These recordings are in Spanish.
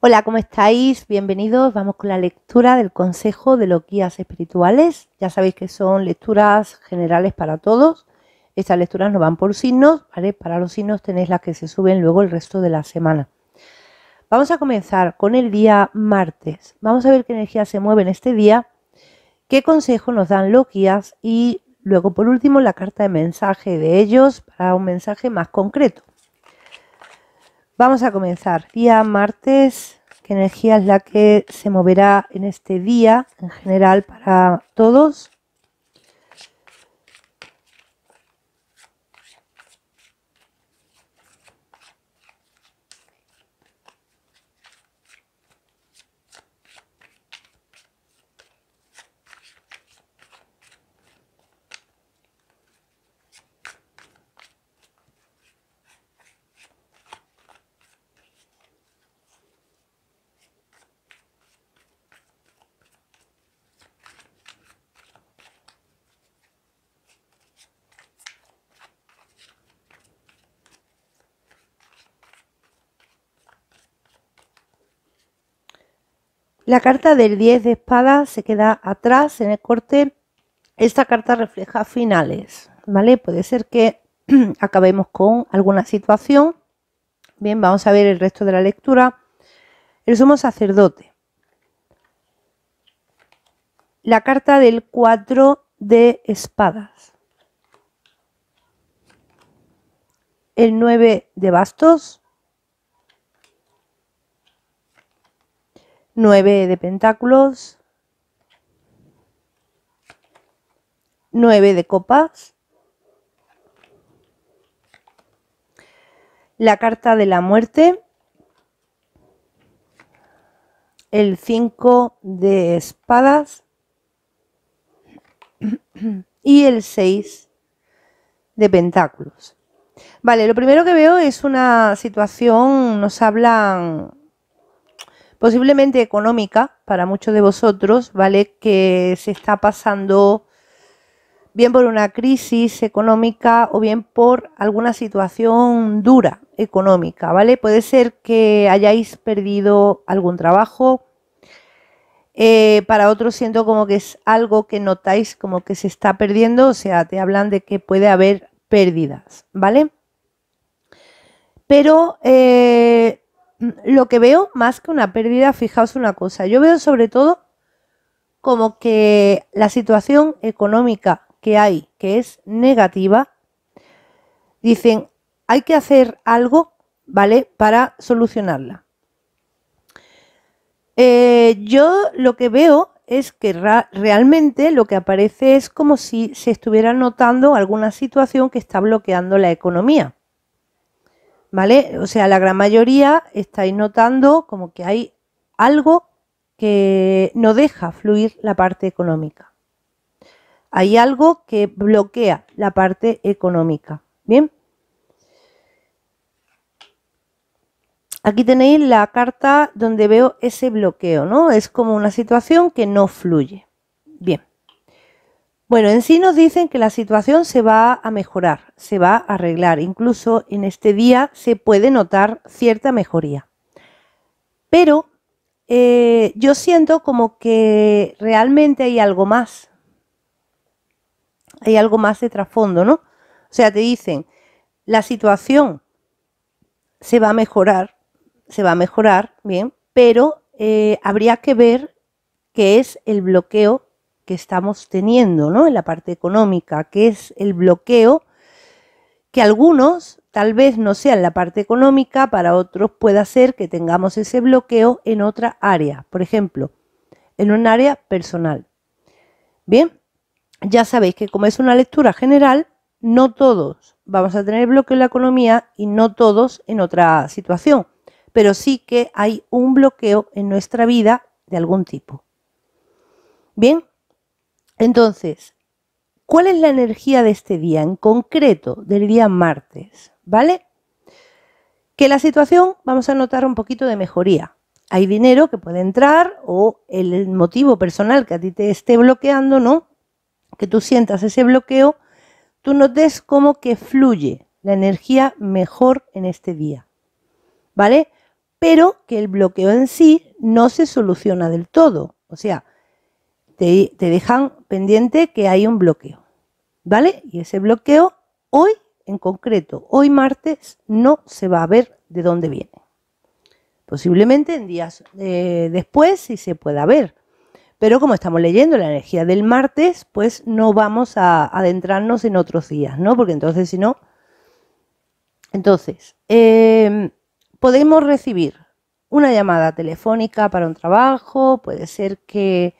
Hola, ¿cómo estáis? Bienvenidos. Vamos con la lectura del Consejo de los Guías Espirituales. Ya sabéis que son lecturas generales para todos. Estas lecturas no van por signos, ¿vale? Para los signos tenéis las que se suben luego el resto de la semana. Vamos a comenzar con el día martes. Vamos a ver qué energía se mueve en este día, qué consejo nos dan los guías y luego por último la carta de mensaje de ellos para un mensaje más concreto. Vamos a comenzar. Día martes, ¿Qué energía es la que se moverá en este día en general para todos. La carta del 10 de espadas se queda atrás en el corte. Esta carta refleja finales, ¿vale? Puede ser que acabemos con alguna situación. Bien, vamos a ver el resto de la lectura. El sumo sacerdote. La carta del 4 de espadas. El 9 de bastos. 9 de pentáculos, 9 de copas, la carta de la muerte, el 5 de espadas y el 6 de pentáculos. Vale, lo primero que veo es una situación, nos hablan posiblemente económica para muchos de vosotros, ¿vale? Que se está pasando bien por una crisis económica o bien por alguna situación dura económica, ¿vale? Puede ser que hayáis perdido algún trabajo. Eh, para otros siento como que es algo que notáis como que se está perdiendo, o sea, te hablan de que puede haber pérdidas, ¿vale? Pero eh, Mm, lo que veo más que una pérdida, fijaos una cosa, yo veo sobre todo como que la situación económica que hay, que es negativa, dicen, hay que hacer algo, ¿vale?, para solucionarla. Eh, yo lo que veo es que realmente lo que aparece es como si se estuviera notando alguna situación que está bloqueando la economía. ¿vale? O sea, la gran mayoría estáis notando como que hay algo que no deja fluir la parte económica. Hay algo que bloquea la parte económica. Bien. Aquí tenéis la carta donde veo ese bloqueo, ¿no? Es como una situación que no fluye. Bien. Bueno, en sí nos dicen que la situación se va a mejorar, se va a arreglar. Incluso en este día se puede notar cierta mejoría. Pero eh, yo siento como que realmente hay algo más. Hay algo más de trasfondo, ¿no? O sea, te dicen, la situación se va a mejorar, se va a mejorar, bien, pero eh, habría que ver qué es el bloqueo que estamos teniendo ¿no? en la parte económica, que es el bloqueo, que algunos tal vez no sea en la parte económica, para otros pueda ser que tengamos ese bloqueo en otra área, por ejemplo, en un área personal. Bien, ya sabéis que como es una lectura general, no todos vamos a tener bloqueo en la economía y no todos en otra situación, pero sí que hay un bloqueo en nuestra vida de algún tipo. Bien, entonces, ¿cuál es la energía de este día, en concreto del día martes? ¿Vale? Que la situación vamos a notar un poquito de mejoría. Hay dinero que puede entrar o el motivo personal que a ti te esté bloqueando, ¿no? Que tú sientas ese bloqueo, tú notes como que fluye la energía mejor en este día. ¿Vale? Pero que el bloqueo en sí no se soluciona del todo. O sea, te, dejan pendiente que hay un bloqueo. ¿Vale? Y ese bloqueo hoy en concreto, hoy martes, no se va a ver de dónde viene. Posiblemente en días eh, después sí se pueda ver. Pero como estamos leyendo la energía del martes, pues no vamos a adentrarnos en otros días, ¿no? Porque entonces si no... Entonces, em, podemos recibir una llamada telefónica para un trabajo, puede ser que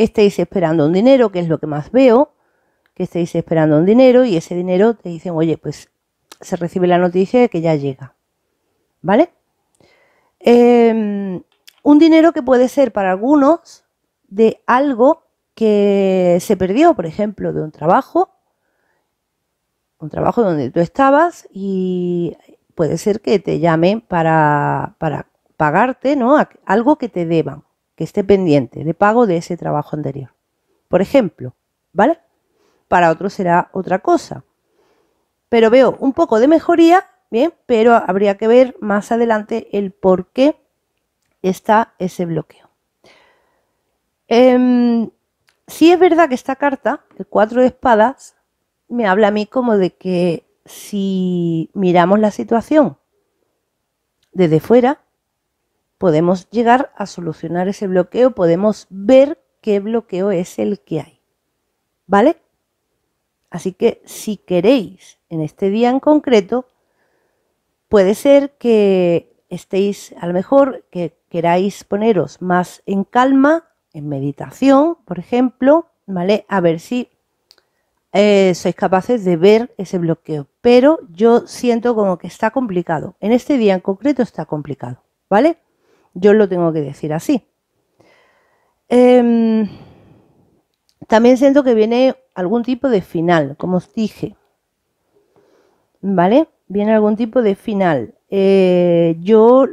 Estéis esperando un dinero, que es lo que más veo, que estéis esperando un dinero y ese dinero te dicen, oye, pues se recibe la noticia de que ya llega. ¿Vale? Em, un dinero que puede ser para algunos de algo que se perdió, por ejemplo, de un trabajo, un trabajo donde tú estabas y puede ser que te llamen para, para pagarte ¿no? algo que te deban que esté pendiente de pago de ese trabajo anterior. Por ejemplo, ¿vale? Para otro será otra cosa. Pero veo un poco de mejoría, bien, pero habría que ver más adelante el por qué está ese bloqueo. Eh, sí es verdad que esta carta, el cuatro de espadas, me habla a mí como de que si miramos la situación desde fuera, podemos llegar a solucionar ese bloqueo, podemos ver qué bloqueo es el que hay. ¿Vale? Así que si queréis, en este día en concreto, puede ser que estéis, a lo mejor, que queráis poneros más en calma, en meditación, por ejemplo, ¿vale? A ver si eh, sois capaces de ver ese bloqueo. Pero yo siento como que está complicado. En este día en concreto está complicado, ¿vale? Yo lo tengo que decir así. Em, también siento que viene algún tipo de final, como os dije. ¿Vale? Viene algún tipo de final. Eh, yo,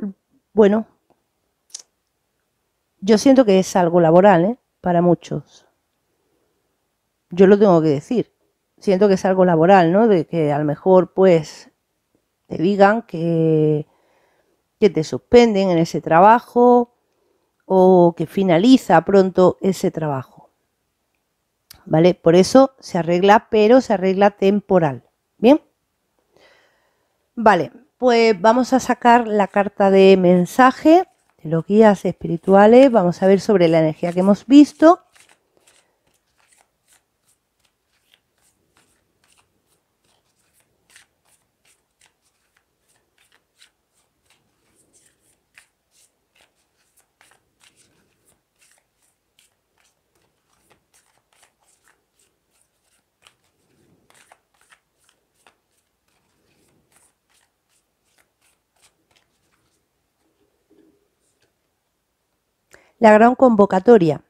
bueno, yo siento que es algo laboral, ¿eh? Para muchos. Yo lo tengo que decir. Siento que es algo laboral, ¿no? De que a lo mejor, pues, te digan que que te suspenden en ese trabajo o que finaliza pronto ese trabajo. ¿Vale? Por eso se arregla, pero se arregla temporal. ¿Bien? Vale, pues vamos a sacar la carta de mensaje de los guías espirituales. Vamos a ver sobre la energía que hemos visto. la gran convocatoria.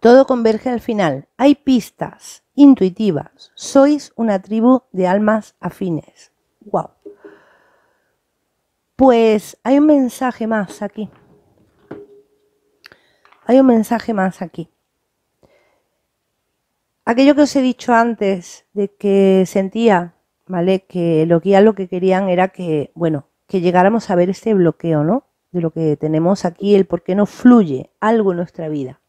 Todo converge al final. Hay pistas intuitivas. Sois una tribu de almas afines. ¡Wow! Pues hay un mensaje más aquí. Hay un mensaje más aquí. Aquello que os he dicho antes de que sentía, ¿vale? Que lo lo que querían era que, bueno, que llegáramos a ver este bloqueo, ¿no? de lo que tenemos aquí, el por qué no fluye algo en nuestra vida.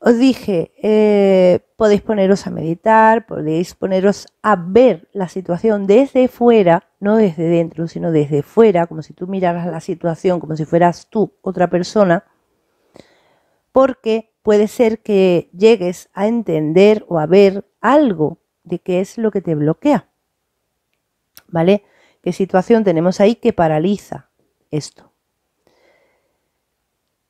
Os dije, eh, podéis poneros a meditar, podéis poneros a ver la situación desde fuera, no desde dentro, sino desde fuera, como si tú miraras la situación, como si fueras tú otra persona, porque puede ser que llegues a entender o a ver algo de qué es lo que te bloquea. ¿Vale? ¿Qué situación tenemos ahí que paraliza? esto.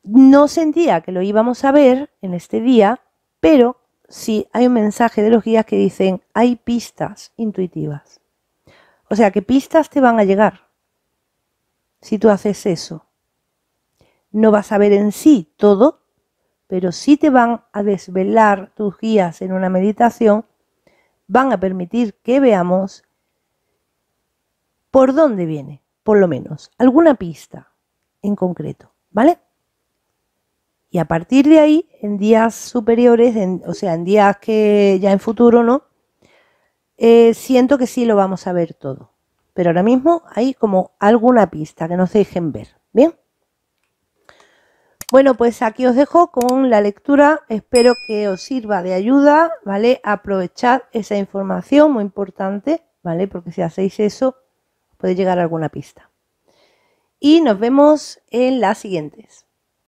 No sentía que lo íbamos a ver en este día, pero sí hay un mensaje de los guías que dicen, hay pistas intuitivas. O sea, que pistas te van a llegar si tú haces eso. No vas a ver en sí todo, pero si te van a desvelar tus guías en una meditación, van a permitir que veamos por dónde viene por lo menos, alguna pista en concreto, ¿vale? Y a partir de ahí, en días superiores, o sea, en días que ya en futuro, ¿no? Eh, siento que sí lo vamos a ver todo. Pero ahora mismo hay como alguna pista que nos dejen ver, ¿bien? Bueno, pues aquí os dejo con la lectura. Espero que os sirva de ayuda, ¿vale? Aprovechad esa información muy importante, ¿vale? Porque si hacéis eso, puede llegar a alguna pista. Y nos vemos en las siguientes.